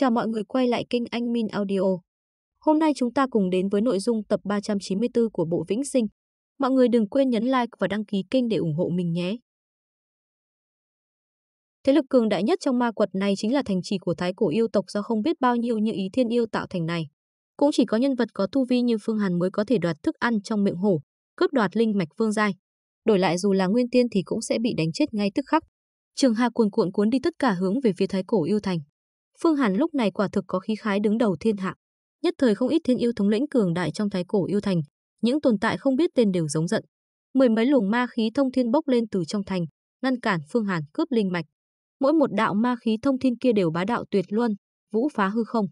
Chào mọi người quay lại kênh Anh Min Audio. Hôm nay chúng ta cùng đến với nội dung tập 394 của bộ Vĩnh Sinh. Mọi người đừng quên nhấn like và đăng ký kênh để ủng hộ mình nhé. Thế lực cường đại nhất trong ma quật này chính là thành trì của thái cổ yêu tộc do không biết bao nhiêu như ý thiên yêu tạo thành này. Cũng chỉ có nhân vật có tu vi như Phương Hàn mới có thể đoạt thức ăn trong miệng hổ, cướp đoạt linh mạch vương giai. Đổi lại dù là nguyên tiên thì cũng sẽ bị đánh chết ngay tức khắc. Trường Hà cuồn cuộn cuốn đi tất cả hướng về phía thái cổ yêu thành. Phương Hàn lúc này quả thực có khí khái đứng đầu thiên hạ. Nhất thời không ít thiên yêu thống lĩnh cường đại trong thái cổ yêu thành, những tồn tại không biết tên đều giống giận. Mười mấy luồng ma khí thông thiên bốc lên từ trong thành, ngăn cản Phương Hàn cướp linh mạch. Mỗi một đạo ma khí thông thiên kia đều bá đạo tuyệt luân, vũ phá hư không.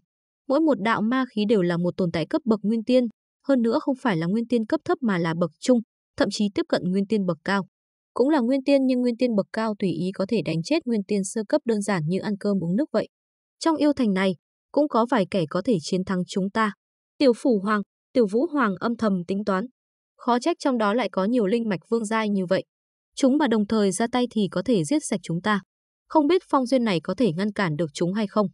Mỗi một đạo ma khí đều là một tồn tại cấp bậc nguyên tiên, hơn nữa không phải là nguyên tiên cấp thấp mà là bậc trung, thậm chí tiếp cận nguyên tiên bậc cao. Cũng là nguyên tiên nhưng nguyên tiên bậc cao tùy ý có thể đánh chết nguyên tiên sơ cấp đơn giản như ăn cơm uống nước vậy. Trong yêu thành này, cũng có vài kẻ có thể chiến thắng chúng ta. Tiểu Phủ Hoàng, Tiểu Vũ Hoàng âm thầm tính toán. Khó trách trong đó lại có nhiều linh mạch vương giai như vậy. Chúng mà đồng thời ra tay thì có thể giết sạch chúng ta. Không biết phong duyên này có thể ngăn cản được chúng hay không.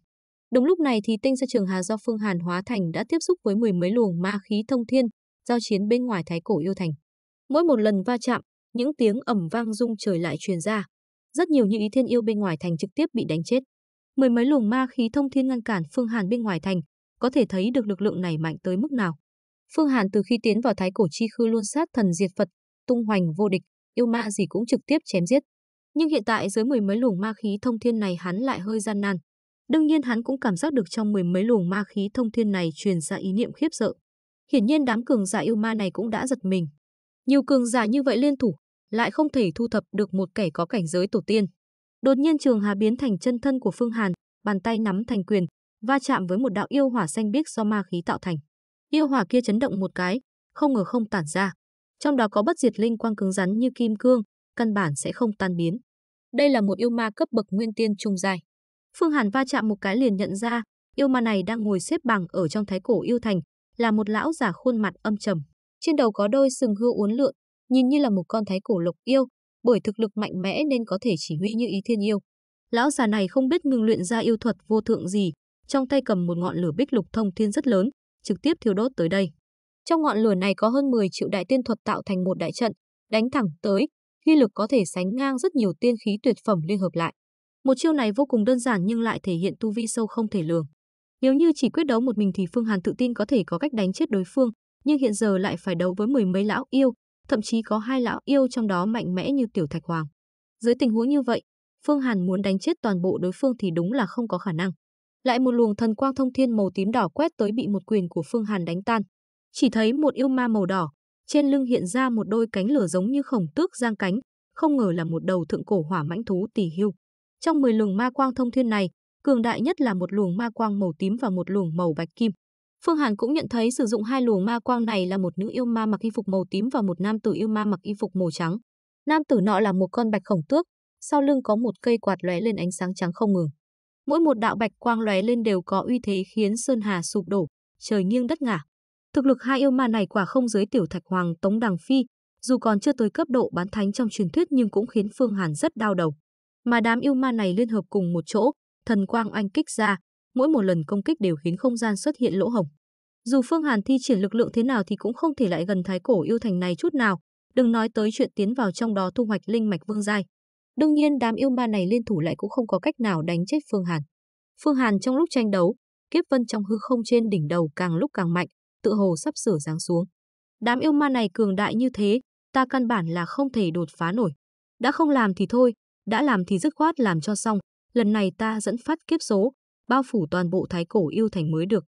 Đúng lúc này thì tinh ra trường Hà do Phương Hàn hóa thành đã tiếp xúc với mười mấy luồng ma khí thông thiên, giao chiến bên ngoài thái cổ yêu thành. Mỗi một lần va chạm, những tiếng ầm vang rung trời lại truyền ra. Rất nhiều như ý thiên yêu bên ngoài thành trực tiếp bị đánh chết mười mấy luồng ma khí thông thiên ngăn cản Phương Hàn bên ngoài thành, có thể thấy được lực lượng này mạnh tới mức nào. Phương Hàn từ khi tiến vào Thái Cổ Chi Khư luôn sát thần diệt Phật, tung hoành vô địch, yêu ma gì cũng trực tiếp chém giết. Nhưng hiện tại dưới mười mấy luồng ma khí thông thiên này hắn lại hơi gian nan. Đương nhiên hắn cũng cảm giác được trong mười mấy luồng ma khí thông thiên này truyền ra ý niệm khiếp sợ. Hiển nhiên đám cường giả yêu ma này cũng đã giật mình. Nhiều cường giả như vậy liên thủ, lại không thể thu thập được một kẻ có cảnh giới tổ tiên. Đột nhiên Trường Hà biến thành chân thân của Phương Hàn, bàn tay nắm thành quyền, va chạm với một đạo yêu hỏa xanh biếc do ma khí tạo thành. Yêu hỏa kia chấn động một cái, không ngờ không tản ra. Trong đó có bất diệt linh quang cứng rắn như kim cương, căn bản sẽ không tan biến. Đây là một yêu ma cấp bậc nguyên tiên trung dài. Phương Hàn va chạm một cái liền nhận ra, yêu ma này đang ngồi xếp bằng ở trong thái cổ yêu thành, là một lão giả khuôn mặt âm trầm. Trên đầu có đôi sừng hươu uốn lượn, nhìn như là một con thái cổ lục yêu, bởi thực lực mạnh mẽ nên có thể chỉ huy như ý thiên yêu. Lão già này không biết ngưng luyện ra yêu thuật vô thượng gì, trong tay cầm một ngọn lửa bích lục thông thiên rất lớn, trực tiếp thiêu đốt tới đây. Trong ngọn lửa này có hơn 10 triệu đại tiên thuật tạo thành một đại trận, đánh thẳng tới, khi lực có thể sánh ngang rất nhiều tiên khí tuyệt phẩm liên hợp lại. Một chiêu này vô cùng đơn giản nhưng lại thể hiện tu vi sâu không thể lường. Nếu như chỉ quyết đấu một mình thì Phương Hàn tự tin có thể có cách đánh chết đối phương, nhưng hiện giờ lại phải đấu với mười mấy lão yêu, thậm chí có hai lão yêu trong đó mạnh mẽ như Tiểu Thạch Hoàng. Dưới tình huống như vậy, Phương Hàn muốn đánh chết toàn bộ đối phương thì đúng là không có khả năng. Lại một luồng thần quang thông thiên màu tím đỏ quét tới bị một quyền của Phương Hàn đánh tan. Chỉ thấy một yêu ma màu đỏ, trên lưng hiện ra một đôi cánh lửa giống như khổng tước giang cánh, không ngờ là một đầu thượng cổ hỏa mãnh thú tỷ hưu. Trong 10 luồng ma quang thông thiên này, cường đại nhất là một luồng ma quang màu tím và một luồng màu bạch kim. Phương Hàn cũng nhận thấy sử dụng hai luồng ma quang này là một nữ yêu ma mặc y phục màu tím và một nam tử yêu ma mặc y phục màu trắng. Nam tử nọ là một con bạch khổng tước, sau lưng có một cây quạt lóe lên ánh sáng trắng không ngừng. Mỗi một đạo bạch quang lóe lên đều có uy thế khiến sơn hà sụp đổ, trời nghiêng đất ngả. Thực lực hai yêu ma này quả không dưới tiểu thạch hoàng Tống Đằng Phi, dù còn chưa tới cấp độ bán thánh trong truyền thuyết nhưng cũng khiến Phương Hàn rất đau đầu. Mà đám yêu ma này liên hợp cùng một chỗ, thần quang anh kích ra, mỗi một lần công kích đều khiến không gian xuất hiện lỗ hổng. Dù Phương Hàn thi triển lực lượng thế nào thì cũng không thể lại gần thái cổ yêu thành này chút nào, đừng nói tới chuyện tiến vào trong đó thu hoạch linh mạch vương giai. Đương nhiên đám yêu ma này liên thủ lại cũng không có cách nào đánh chết Phương Hàn. Phương Hàn trong lúc tranh đấu, kiếp vân trong hư không trên đỉnh đầu càng lúc càng mạnh, tựa hồ sắp sửa giáng xuống. Đám yêu ma này cường đại như thế, ta căn bản là không thể đột phá nổi. Đã không làm thì thôi, đã làm thì dứt khoát làm cho xong, lần này ta dẫn phát kiếp số, bao phủ toàn bộ thái cổ yêu thành mới được.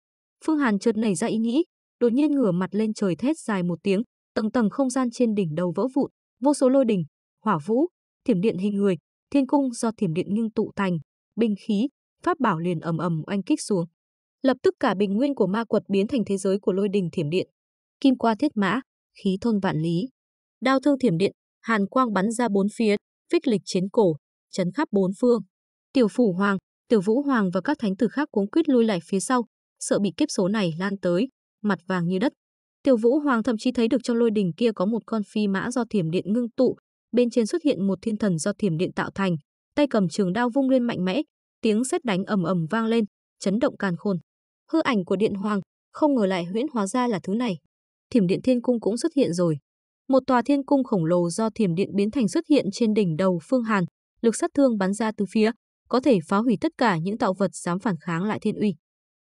Phương Hàn chợt nảy ra ý nghĩ, đột nhiên ngửa mặt lên trời thét dài một tiếng, tầng tầng không gian trên đỉnh đầu vỡ vụn, vô số lôi đỉnh, hỏa vũ, thiểm điện hình người, thiên cung do thiểm điện ngưng tụ thành, binh khí, pháp bảo liền ầm ầm oanh kích xuống. Lập tức cả bình nguyên của ma quật biến thành thế giới của lôi đỉnh thiểm điện. Kim qua thiết mã, khí thôn vạn lý. Đao thương thiểm điện, hàn quang bắn ra bốn phía, phích lịch chiến cổ, chấn khắp bốn phương. Tiểu phủ hoàng, Tiểu Vũ Hoàng và các thánh tử khác cuống quýt lui lại phía sau, sợ bị kiếp số này lan tới, mặt vàng như đất. Tiểu Vũ Hoàng thậm chí thấy được trong lôi đỉnh kia có một con phi mã do thiểm điện ngưng tụ, bên trên xuất hiện một thiên thần do thiểm điện tạo thành, tay cầm trường đao vung lên mạnh mẽ, tiếng sét đánh ầm ầm vang lên, chấn động càn khôn. Hư ảnh của điện hoàng, không ngờ lại huyễn hóa ra là thứ này. Thiểm điện thiên cung cũng xuất hiện rồi. Một tòa thiên cung khổng lồ do thiểm điện biến thành xuất hiện trên đỉnh đầu Phương Hàn, lực sát thương bắn ra từ phía, có thể phá hủy tất cả những tạo vật dám phản kháng lại thiên uy.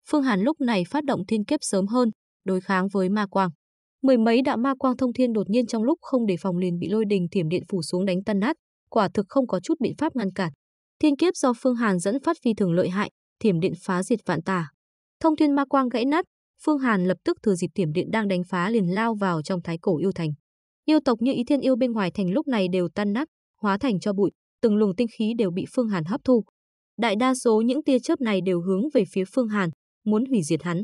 Phương Hàn lúc này phát động thiên kiếp sớm hơn, đối kháng với ma quang. Mười mấy đạo ma quang thông thiên đột nhiên trong lúc không đề phòng liền bị lôi đình thiểm điện phủ xuống đánh tan nát, quả thực không có chút biện pháp ngăn cản. Thiên kiếp do Phương Hàn dẫn phát phi thường lợi hại, thiểm điện phá diệt vạn tà. Thông thiên ma quang gãy nát, Phương Hàn lập tức thừa dịp thiểm điện đang đánh phá liền lao vào trong thái cổ yêu thành. Yêu tộc như ý thiên yêu bên ngoài thành lúc này đều tan nát, hóa thành cho bụi, từng luồng tinh khí đều bị Phương Hàn hấp thu, Đại đa số những tia chớp này đều hướng về phía Phương Hàn, muốn hủy diệt hắn.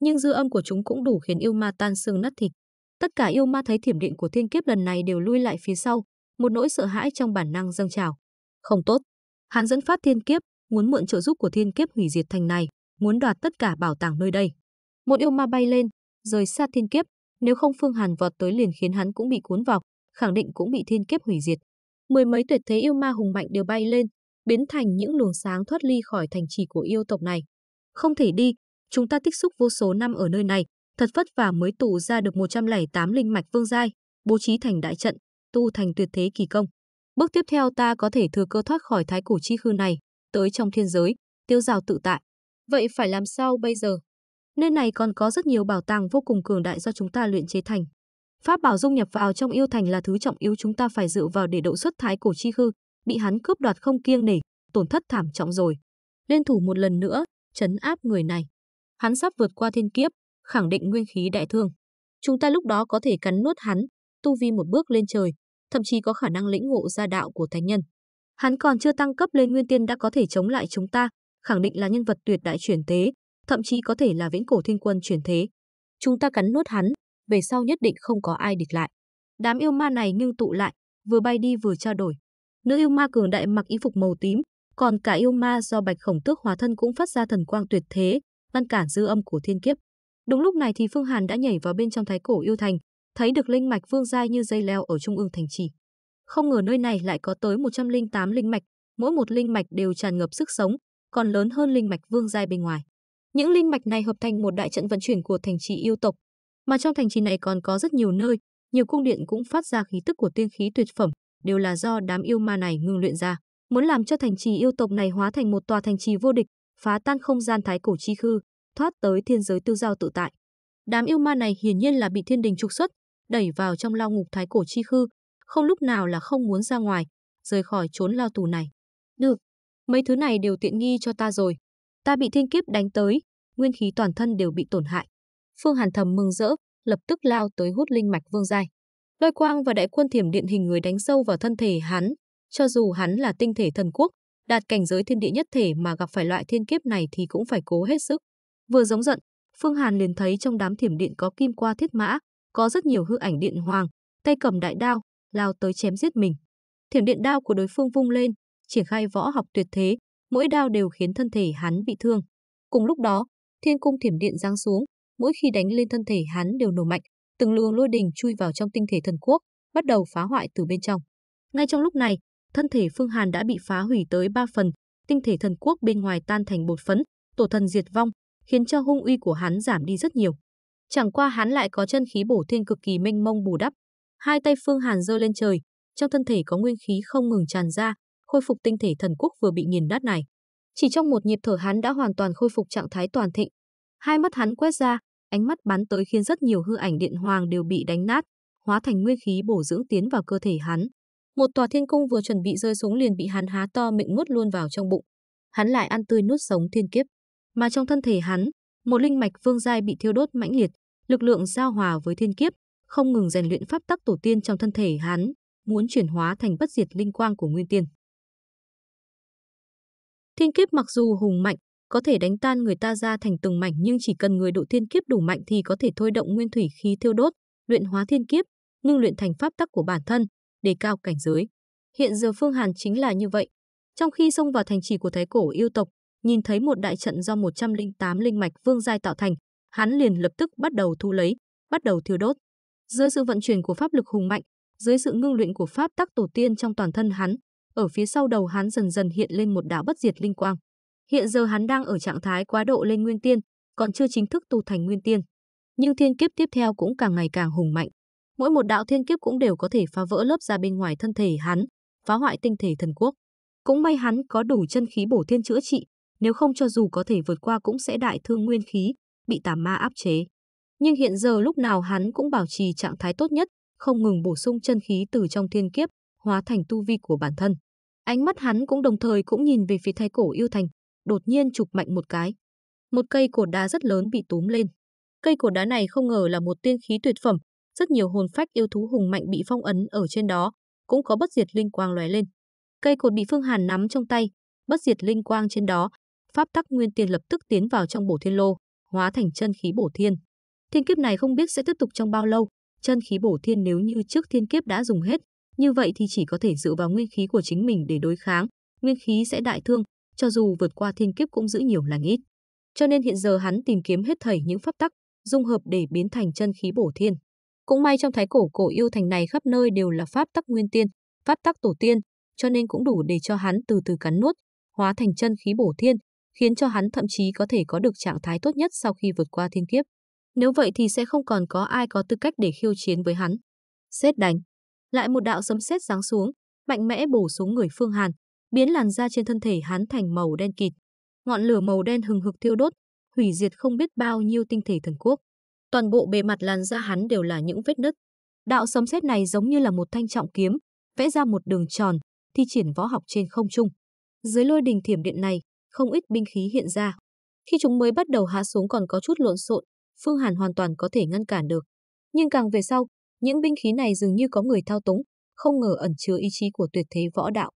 Nhưng dư âm của chúng cũng đủ khiến yêu ma tan xương nát thịt. Tất cả yêu ma thấy thiểm điện của thiên kiếp lần này đều lui lại phía sau, một nỗi sợ hãi trong bản năng dâng trào. Không tốt. Hắn dẫn phát thiên kiếp, muốn mượn trợ giúp của thiên kiếp hủy diệt thành này, muốn đoạt tất cả bảo tàng nơi đây. Một yêu ma bay lên, rời xa thiên kiếp, nếu không Phương Hàn vọt tới liền khiến hắn cũng bị cuốn vào, khẳng định cũng bị thiên kiếp hủy diệt. Mười mấy tuyệt thế yêu ma hùng mạnh đều bay lên, biến thành những luồng sáng thoát ly khỏi thành trì của yêu tộc này. Không thể đi, chúng ta tích xúc vô số năm ở nơi này, thật vất vả mới tụ ra được 108 linh mạch vương giai, bố trí thành đại trận, tu thành tuyệt thế kỳ công. Bước tiếp theo ta có thể thừa cơ thoát khỏi thái cổ chi khư này, tới trong thiên giới, tiêu rào tự tại. Vậy phải làm sao bây giờ? Nơi này còn có rất nhiều bảo tàng vô cùng cường đại do chúng ta luyện chế thành. Pháp bảo dung nhập vào trong yêu thành là thứ trọng yếu chúng ta phải dựa vào để độ xuất thái cổ chi khư, bị hắn cướp đoạt không kiêng nể, tổn thất thảm trọng rồi. Liên thủ một lần nữa, chấn áp người này. Hắn sắp vượt qua thiên kiếp, khẳng định nguyên khí đại thương. Chúng ta lúc đó có thể cắn nuốt hắn, tu vi một bước lên trời, thậm chí có khả năng lĩnh ngộ ra đạo của thánh nhân. Hắn còn chưa tăng cấp lên nguyên tiên đã có thể chống lại chúng ta, khẳng định là nhân vật tuyệt đại chuyển thế, thậm chí có thể là vĩnh cổ thiên quân chuyển thế. Chúng ta cắn nuốt hắn, về sau nhất định không có ai địch lại. Đám yêu ma này ngưng tụ lại, vừa bay đi vừa trao đổi. Nữ yêu ma cường đại mặc y phục màu tím, còn cả yêu ma do Bạch Khổng Tước hóa thân cũng phát ra thần quang tuyệt thế, ngăn cản dư âm của thiên kiếp. Đúng lúc này thì Phương Hàn đã nhảy vào bên trong Thái Cổ yêu thành, thấy được linh mạch vương giai như dây leo ở trung ương thành trì. Không ngờ nơi này lại có tới 108 linh mạch, mỗi một linh mạch đều tràn ngập sức sống, còn lớn hơn linh mạch vương giai bên ngoài. Những linh mạch này hợp thành một đại trận vận chuyển của thành trì yêu tộc, mà trong thành trì này còn có rất nhiều nơi, nhiều cung điện cũng phát ra khí tức của tiên khí tuyệt phẩm, đều là do đám yêu ma này ngưng luyện ra, muốn làm cho thành trì yêu tộc này hóa thành một tòa thành trì vô địch, phá tan không gian thái cổ chi khư, thoát tới thiên giới tiêu giao tự tại. Đám yêu ma này hiển nhiên là bị thiên đình trục xuất, đẩy vào trong lao ngục thái cổ chi khư, không lúc nào là không muốn ra ngoài, rời khỏi trốn lao tù này. Được, mấy thứ này đều tiện nghi cho ta rồi. Ta bị thiên kiếp đánh tới, nguyên khí toàn thân đều bị tổn hại. Phương Hàn thầm mừng rỡ, lập tức lao tới hút linh mạch Vương Giai. Lôi quang và đại quân thiểm điện hình người đánh sâu vào thân thể hắn, cho dù hắn là tinh thể thần quốc, đạt cảnh giới thiên địa nhất thể mà gặp phải loại thiên kiếp này thì cũng phải cố hết sức. Vừa giống giận, Phương Hàn liền thấy trong đám thiểm điện có kim qua thiết mã, có rất nhiều hư ảnh điện hoàng, tay cầm đại đao, lao tới chém giết mình. Thiểm điện đao của đối phương vung lên, triển khai võ học tuyệt thế, mỗi đao đều khiến thân thể hắn bị thương. Cùng lúc đó, thiên cung thiểm điện giáng xuống, mỗi khi đánh lên thân thể hắn đều nổ mạnh, từng luồng lôi đình chui vào trong tinh thể thần quốc, bắt đầu phá hoại từ bên trong. Ngay trong lúc này, thân thể Phương Hàn đã bị phá hủy tới 3 phần, tinh thể thần quốc bên ngoài tan thành bột phấn, tổ thần diệt vong, khiến cho hung uy của hắn giảm đi rất nhiều. Chẳng qua hắn lại có chân khí bổ thiên cực kỳ mênh mông bù đắp. Hai tay Phương Hàn giơ lên trời, trong thân thể có nguyên khí không ngừng tràn ra, khôi phục tinh thể thần quốc vừa bị nghiền nát này. Chỉ trong một nhịp thở hắn đã hoàn toàn khôi phục trạng thái toàn thịnh. Hai mắt hắn quét ra, ánh mắt bắn tới khiến rất nhiều hư ảnh điện hoàng đều bị đánh nát, hóa thành nguyên khí bổ dưỡng tiến vào cơ thể hắn. Một tòa thiên cung vừa chuẩn bị rơi xuống liền bị hắn há to miệng nuốt luôn vào trong bụng. Hắn lại ăn tươi nuốt sống thiên kiếp, mà trong thân thể hắn, một linh mạch vương giai bị thiêu đốt mãnh liệt, lực lượng giao hòa với thiên kiếp, không ngừng rèn luyện pháp tắc tổ tiên trong thân thể hắn, muốn chuyển hóa thành bất diệt linh quang của nguyên tiên. Thiên kiếp mặc dù hùng mạnh, có thể đánh tan người ta ra thành từng mảnh nhưng chỉ cần người độ thiên kiếp đủ mạnh thì có thể thôi động nguyên thủy khí thiêu đốt, luyện hóa thiên kiếp, ngưng luyện thành pháp tắc của bản thân, đề cao cảnh giới. Hiện giờ Phương Hàn chính là như vậy. Trong khi xông vào thành trì của thái cổ yêu tộc, nhìn thấy một đại trận do 108 linh mạch vương giai tạo thành, hắn liền lập tức bắt đầu thu lấy, bắt đầu thiêu đốt. Dưới sự vận chuyển của pháp lực hùng mạnh, dưới sự ngưng luyện của pháp tắc tổ tiên trong toàn thân hắn, ở phía sau đầu hắn dần dần hiện lên một đạo bất diệt linh quang. Hiện giờ hắn đang ở trạng thái quá độ lên nguyên tiên, còn chưa chính thức tu thành nguyên tiên. Nhưng thiên kiếp tiếp theo cũng càng ngày càng hùng mạnh. Mỗi một đạo thiên kiếp cũng đều có thể phá vỡ lớp ra bên ngoài thân thể hắn, phá hoại tinh thể thần quốc. Cũng may hắn có đủ chân khí bổ thiên chữa trị, nếu không cho dù có thể vượt qua cũng sẽ đại thương nguyên khí, bị tà ma áp chế. Nhưng hiện giờ lúc nào hắn cũng bảo trì trạng thái tốt nhất, không ngừng bổ sung chân khí từ trong thiên kiếp, hóa thành tu vi của bản thân. Ánh mắt hắn cũng đồng thời cũng nhìn về phía thái cổ yêu thành, đột nhiên chụp mạnh một cái. Một cây cột đá rất lớn bị túm lên. Cây cột đá này không ngờ là một tiên khí tuyệt phẩm, rất nhiều hồn phách yêu thú hùng mạnh bị phong ấn ở trên đó, cũng có bất diệt linh quang lóe lên. Cây cột bị Phương Hàn nắm trong tay, bất diệt linh quang trên đó, pháp tắc nguyên tiền lập tức tiến vào trong bổ thiên lô, hóa thành chân khí bổ thiên. Thiên kiếp này không biết sẽ tiếp tục trong bao lâu, chân khí bổ thiên nếu như trước thiên kiếp đã dùng hết, như vậy thì chỉ có thể dựa vào nguyên khí của chính mình để đối kháng, nguyên khí sẽ đại thương, cho dù vượt qua thiên kiếp cũng giữ nhiều lành ít. Cho nên hiện giờ hắn tìm kiếm hết thảy những pháp tắc, dung hợp để biến thành chân khí bổ thiên. Cũng may trong thái cổ cổ yêu thành này khắp nơi đều là pháp tắc nguyên tiên, pháp tắc tổ tiên, cho nên cũng đủ để cho hắn từ từ cắn nuốt, hóa thành chân khí bổ thiên, khiến cho hắn thậm chí có thể có được trạng thái tốt nhất sau khi vượt qua thiên kiếp. Nếu vậy thì sẽ không còn có ai có tư cách để khiêu chiến với hắn. Xét đánh. Lại một đạo sấm sét giáng xuống, mạnh mẽ bổ xuống người Phương Hàn, biến làn da trên thân thể hắn thành màu đen kịt. Ngọn lửa màu đen hừng hực thiêu đốt, hủy diệt không biết bao nhiêu tinh thể thần quốc. Toàn bộ bề mặt làn da hắn đều là những vết nứt. Đạo sấm sét này giống như là một thanh trọng kiếm, vẽ ra một đường tròn, thi triển võ học trên không trung. Dưới lôi đình thiểm điện này, không ít binh khí hiện ra. Khi chúng mới bắt đầu hạ xuống còn có chút lộn xộn, Phương Hàn hoàn toàn có thể ngăn cản được. Nhưng càng về sau, những binh khí này dường như có người thao túng, không ngờ ẩn chứa ý chí của tuyệt thế võ đạo.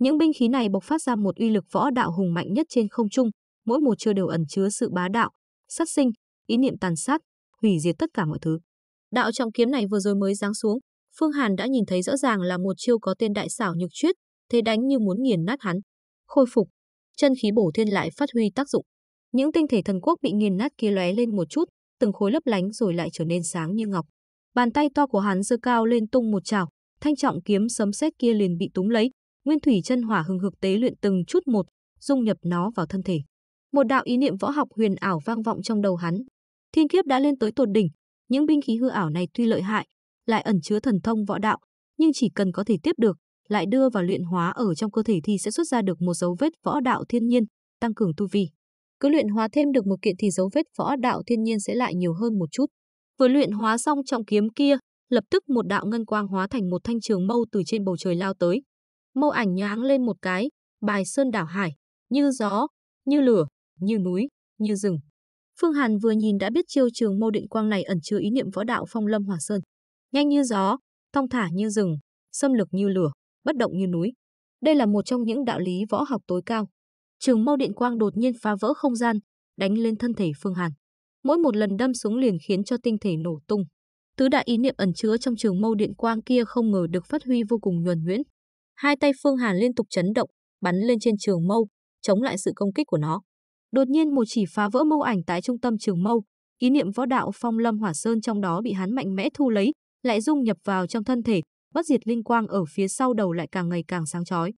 Những binh khí này bộc phát ra một uy lực võ đạo hùng mạnh nhất trên không trung, mỗi một chiêu đều ẩn chứa sự bá đạo, sát sinh, ý niệm tàn sát, hủy diệt tất cả mọi thứ. Đạo trọng kiếm này vừa rồi mới giáng xuống, Phương Hàn đã nhìn thấy rõ ràng là một chiêu có tên đại xảo nhược chuyết, thế đánh như muốn nghiền nát hắn. Khôi phục, chân khí bổ thiên lại phát huy tác dụng. Những tinh thể thần quốc bị nghiền nát kia lóe lên một chút, từng khối lấp lánh rồi lại trở nên sáng như ngọc. Bàn tay to của hắn giơ cao lên tung một chảo, thanh trọng kiếm sấm sét kia liền bị túng lấy, Nguyên Thủy chân hỏa hừng hực tế luyện từng chút một, dung nhập nó vào thân thể. Một đạo ý niệm võ học huyền ảo vang vọng trong đầu hắn. Thiên kiếp đã lên tới tột đỉnh, những binh khí hư ảo này tuy lợi hại, lại ẩn chứa thần thông võ đạo, nhưng chỉ cần có thể tiếp được, lại đưa vào luyện hóa ở trong cơ thể thì sẽ xuất ra được một dấu vết võ đạo thiên nhiên, tăng cường tu vi. Cứ luyện hóa thêm được một kiện thì dấu vết võ đạo thiên nhiên sẽ lại nhiều hơn một chút. Vừa luyện hóa xong trọng kiếm kia, lập tức một đạo ngân quang hóa thành một thanh trường mâu từ trên bầu trời lao tới, mô ảnh nhoáng lên một cái, bài sơn đảo hải, như gió, như lửa, như núi, như rừng. Phương Hàn vừa nhìn đã biết chiêu trường mâu định quang này ẩn chứa ý niệm võ đạo phong lâm hỏa sơn. Nhanh như gió, thong thả như rừng, xâm lực như lửa, bất động như núi. Đây là một trong những đạo lý võ học tối cao. Trường mâu điện quang đột nhiên phá vỡ không gian, đánh lên thân thể Phương Hàn. Mỗi một lần đâm xuống liền khiến cho tinh thể nổ tung. Tứ đại ý niệm ẩn chứa trong trường mâu điện quang kia không ngờ được phát huy vô cùng nhuần nhuyễn, Hai tay Phương Hàn liên tục chấn động, bắn lên trên trường mâu, chống lại sự công kích của nó. Đột nhiên một chỉ phá vỡ mâu ảnh tại trung tâm trường mâu, ý niệm võ đạo phong lâm hỏa sơn trong đó bị hắn mạnh mẽ thu lấy, lại dung nhập vào trong thân thể, bất diệt linh quang ở phía sau đầu lại càng ngày càng sáng chói.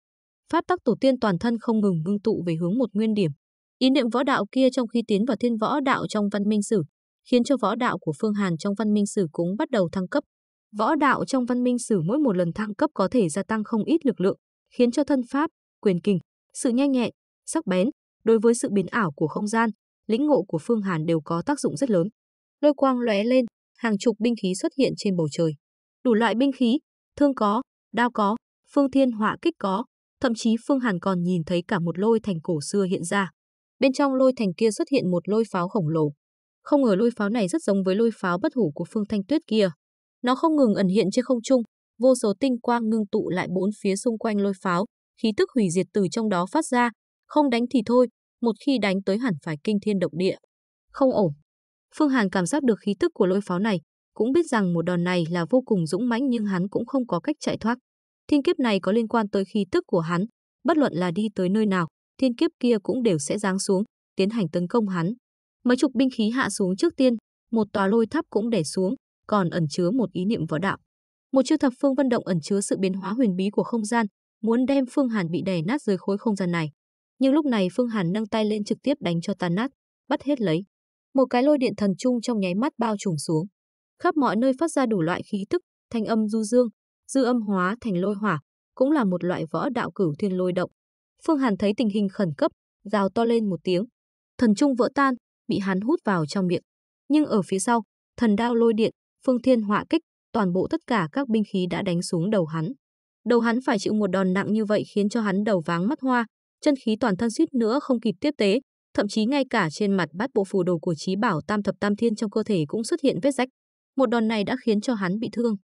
Pháp tắc tổ tiên toàn thân không ngừng ngưng tụ về hướng một nguyên điểm. Ý niệm võ đạo kia trong khi tiến vào thiên võ đạo trong văn minh sử, khiến cho võ đạo của Phương Hàn trong văn minh sử cũng bắt đầu thăng cấp, Võ đạo trong văn minh sử mỗi một lần thăng cấp có thể gia tăng không ít lực lượng, khiến cho thân pháp, quyền kình, sự nhanh nhẹn, sắc bén, đối với sự biến ảo của không gian, lĩnh ngộ của Phương Hàn đều có tác dụng rất lớn. Lôi quang lóe lên, hàng chục binh khí xuất hiện trên bầu trời. Đủ loại binh khí, thương có, đao có, phương thiên họa kích có, thậm chí Phương Hàn còn nhìn thấy cả một lôi thành cổ xưa hiện ra. Bên trong lôi thành kia xuất hiện một lôi pháo khổng lồ. Không ngờ lôi pháo này rất giống với lôi pháo bất hủ của Phương Thanh Tuyết kia, nó không ngừng ẩn hiện trên không trung, vô số tinh quang ngưng tụ lại bốn phía xung quanh lôi pháo, khí tức hủy diệt từ trong đó phát ra, không đánh thì thôi, một khi đánh tới hẳn phải kinh thiên động địa. Không ổn. Phương Hàn cảm giác được khí tức của lôi pháo này, cũng biết rằng một đòn này là vô cùng dũng mãnh nhưng hắn cũng không có cách chạy thoát. Thiên kiếp này có liên quan tới khí tức của hắn, bất luận là đi tới nơi nào, thiên kiếp kia cũng đều sẽ giáng xuống, tiến hành tấn công hắn. Mấy chục binh khí hạ xuống trước tiên, một tòa lôi tháp cũng để xuống, còn ẩn chứa một ý niệm võ đạo. Một chiêu thập phương vân động ẩn chứa sự biến hóa huyền bí của không gian, muốn đem Phương Hàn bị đè nát dưới khối không gian này. Nhưng lúc này Phương Hàn nâng tay lên trực tiếp đánh cho tan nát, bắt hết lấy. Một cái lôi điện thần trung trong nháy mắt bao trùm xuống. Khắp mọi nơi phát ra đủ loại khí tức, thanh âm du dương, dư âm hóa thành lôi hỏa, cũng là một loại võ đạo cửu thiên lôi động. Phương Hàn thấy tình hình khẩn cấp, gào to lên một tiếng. Thần trung vỡ tan, bị hắn hút vào trong miệng. Nhưng ở phía sau, thần đao lôi điện phương thiên họa kích, toàn bộ tất cả các binh khí đã đánh xuống đầu hắn. Đầu hắn phải chịu một đòn nặng như vậy khiến cho hắn đầu váng mắt hoa, chân khí toàn thân suýt nữa không kịp tiếp tế, thậm chí ngay cả trên mặt bát bộ phù đồ của trí bảo tam thập tam thiên trong cơ thể cũng xuất hiện vết rách. Một đòn này đã khiến cho hắn bị thương.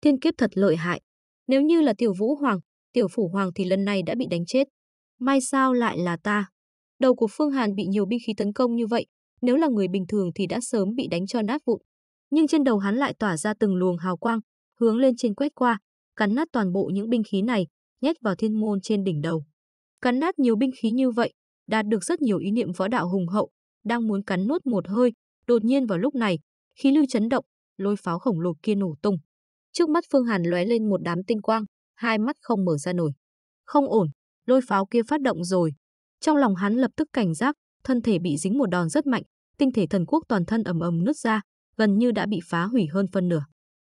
Thiên kiếp thật lợi hại. Nếu như là tiểu vũ hoàng, tiểu phủ hoàng thì lần này đã bị đánh chết. May sao lại là ta? Đầu của Phương Hàn bị nhiều binh khí tấn công như vậy, nếu là người bình thường thì đã sớm bị đánh cho nát vụn nhưng trên đầu hắn lại tỏa ra từng luồng hào quang, hướng lên trên quét qua, cắn nát toàn bộ những binh khí này, nhét vào thiên môn trên đỉnh đầu. Cắn nát nhiều binh khí như vậy, đạt được rất nhiều ý niệm võ đạo hùng hậu, đang muốn cắn nuốt một hơi, đột nhiên vào lúc này, khí lưu chấn động, lôi pháo khổng lồ kia nổ tung. Trước mắt Phương Hàn lóe lên một đám tinh quang, hai mắt không mở ra nổi. Không ổn, lôi pháo kia phát động rồi. Trong lòng hắn lập tức cảnh giác, thân thể bị dính một đòn rất mạnh, tinh thể thần quốc toàn thân ầm ầm nứt ra, gần như đã bị phá hủy hơn phân nửa.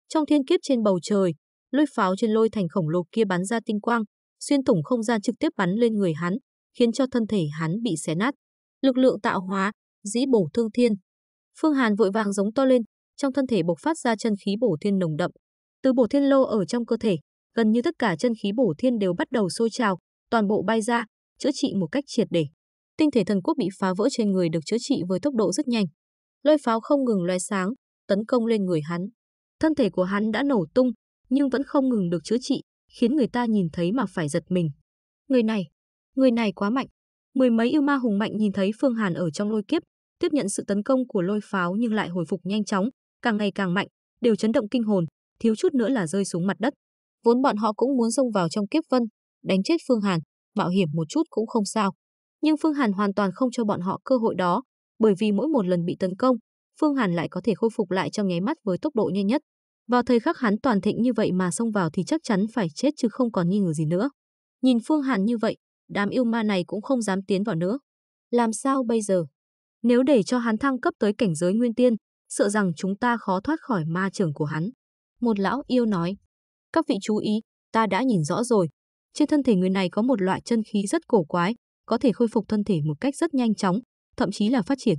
Trong thiên kiếp trên bầu trời, lôi pháo trên lôi thành khổng lồ kia bắn ra tinh quang, xuyên thủng không gian trực tiếp bắn lên người hắn, khiến cho thân thể hắn bị xé nát. Lực lượng tạo hóa, dĩ bổ thương thiên. Phương Hàn vội vàng giống to lên, trong thân thể bộc phát ra chân khí bổ thiên nồng đậm. Từ bổ thiên lô ở trong cơ thể, gần như tất cả chân khí bổ thiên đều bắt đầu sôi trào, toàn bộ bay ra, chữa trị một cách triệt để. Tinh thể thần quốc bị phá vỡ trên người được chữa trị với tốc độ rất nhanh lôi pháo không ngừng loé sáng, tấn công lên người hắn. Thân thể của hắn đã nổ tung, nhưng vẫn không ngừng được chữa trị, khiến người ta nhìn thấy mà phải giật mình. Người này, người này quá mạnh. Mười mấy yêu ma hùng mạnh nhìn thấy Phương Hàn ở trong lôi kiếp, tiếp nhận sự tấn công của lôi pháo nhưng lại hồi phục nhanh chóng, càng ngày càng mạnh, đều chấn động kinh hồn, thiếu chút nữa là rơi xuống mặt đất. Vốn bọn họ cũng muốn xông vào trong kiếp vân, đánh chết Phương Hàn, mạo hiểm một chút cũng không sao. Nhưng Phương Hàn hoàn toàn không cho bọn họ cơ hội đó, bởi vì mỗi một lần bị tấn công, Phương Hàn lại có thể khôi phục lại trong nháy mắt với tốc độ nhanh nhất. Vào thời khắc hắn toàn thịnh như vậy mà xông vào thì chắc chắn phải chết chứ không còn nghi ngờ gì nữa. Nhìn Phương Hàn như vậy, đám yêu ma này cũng không dám tiến vào nữa. Làm sao bây giờ? Nếu để cho hắn thăng cấp tới cảnh giới nguyên tiên, sợ rằng chúng ta khó thoát khỏi ma trường của hắn. Một lão yêu nói, các vị chú ý, ta đã nhìn rõ rồi. Trên thân thể người này có một loại chân khí rất cổ quái, có thể khôi phục thân thể một cách rất nhanh chóng, thậm chí là phát triển.